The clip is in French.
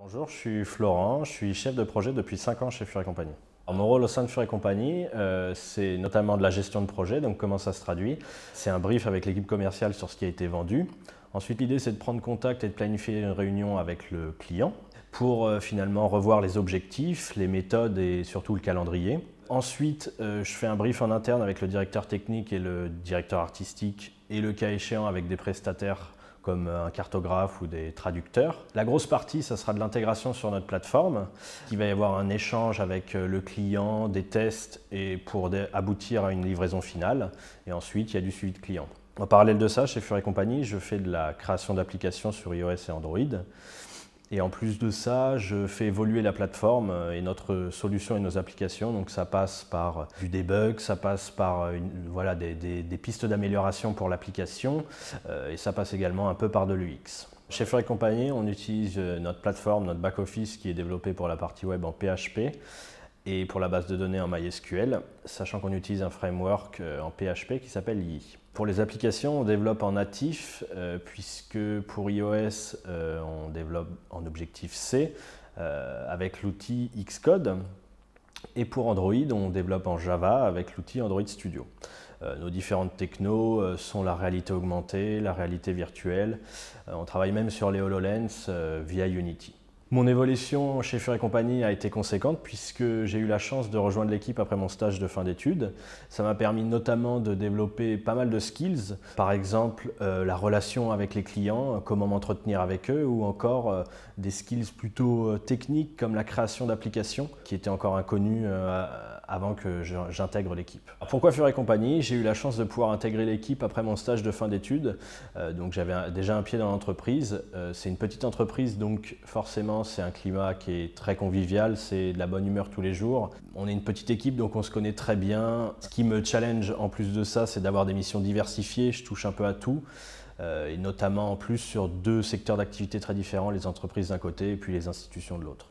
Bonjour, je suis Florent, je suis chef de projet depuis 5 ans chez Furet Compagnie. mon rôle au sein de Furet Compagnie, euh, c'est notamment de la gestion de projet, donc comment ça se traduit. C'est un brief avec l'équipe commerciale sur ce qui a été vendu. Ensuite, l'idée, c'est de prendre contact et de planifier une réunion avec le client pour euh, finalement revoir les objectifs, les méthodes et surtout le calendrier. Ensuite, euh, je fais un brief en interne avec le directeur technique et le directeur artistique et le cas échéant avec des prestataires euh, un cartographe ou des traducteurs. La grosse partie, ça sera de l'intégration sur notre plateforme. Il va y avoir un échange avec euh, le client, des tests et pour aboutir à une livraison finale. Et ensuite, il y a du suivi de client. En parallèle de ça, chez Fury Company, je fais de la création d'applications sur iOS et Android. Et en plus de ça, je fais évoluer la plateforme euh, et notre solution et nos applications. Donc ça passe par euh, du debug, ça passe par euh, voilà, des, pistes d'amélioration pour l'application et ça passe également un peu par de l'UX. Chez Fleur compagnie, on utilise notre plateforme, notre back-office qui est développé pour la partie web en PHP et pour la base de données en MySQL, sachant qu'on utilise un framework euh, en PHP qui s'appelle Yii. Pour les applications, on développe en natif, euh, puisque pour iOS, euh, on développe en Objective-C avec l'outil Xcode. Et pour Android, on développe en Java avec l'outil Android Studio. nos différentes technos sont la réalité augmentée, la réalité virtuelle. on travaille même sur les HoloLens via Unity. Mon évolution chez Fur et compagnie a été conséquente puisque j'ai eu la chance de rejoindre l'équipe après mon stage de fin d'études. Ça m'a permis notamment de développer pas mal de skills, par exemple euh, la relation avec les clients, comment m'entretenir avec eux ou encore euh, des skills plutôt euh, techniques comme la création d'applications qui étaient encore inconnues avant que j'intègre l'équipe. Pourquoi Furet Compagnie J'ai eu la chance de pouvoir intégrer l'équipe après mon stage de fin d'études. Euh, donc j'avais déjà un pied dans l'entreprise. Euh, c'est une petite entreprise, donc forcément c'est un climat qui est très convivial, c'est de la bonne humeur tous les jours. On est une petite équipe, donc on se connaît très bien. Ce qui me challenge en plus de ça, c'est d'avoir des missions diversifiées. Je touche un peu à tout. Euh, et notamment en plus sur deux secteurs d'activité très différents, les entreprises d'un côté et puis les institutions de l'autre.